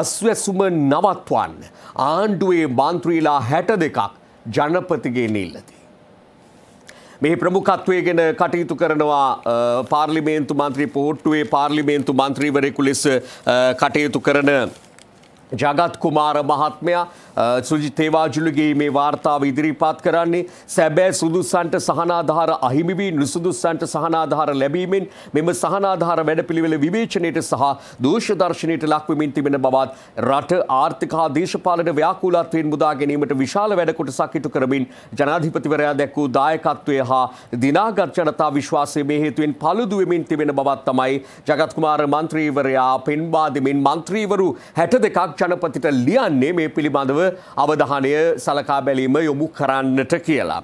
අස්වැසුම නවත්වන්න ආණ්ඩුවේ මන්ත්‍රීලා හැට දෙකක් ජනපතිගේ නිල්ලති. මේ ප්‍රමුඛත්වය ගැන කටයුතු කරනවා පාර්ලිමේන්තු මන්ත්‍රී පොහොට්ටුවේ පාර්ලිමේන්තු මන්ත්‍රීවරෙකු ලෙස කටයුතු කරන ජගත් කුමාර මහත්මයා සුජිත් තේවාජුලුගේ මේ වාර්තාව ඉදිරිපත් කරන්නේ සැබෑ සුදුසන්ට සහනාධාර අහිමි වී නුසුදුසන්ට සහනාධාර ලැබීමෙන් මෙම සහනාධාර වැඩපිළිවෙල විවේචනයට සහ දෝෂදර්ශනයට ලක්වමින් තිබෙන බවත් රට ආර්ථික හා දේශපාලන ව්‍යාකූලත්වයෙන් මුදා ගැනීමට විශාල වැඩකොටසක් ඉටු කරමින් ජනාධිපතිවරයා දැක් වූ දායකත්වය හා දිනාගත් ජනතා විශ්වාසය මේ හේතුවෙන් පළුදු වෙමින් තිබෙන බවත් තමයි ජගත් කුමාර මන්ත්‍රීවරයා පෙන්වා දෙමින් මන්ත්‍රීවරු 62ක් ආරක්ෂණ පතිට ලියන්නේ මේ පිළිබඳව අවධානය සලකා බැලීම යොමු කරන්නට කියලා.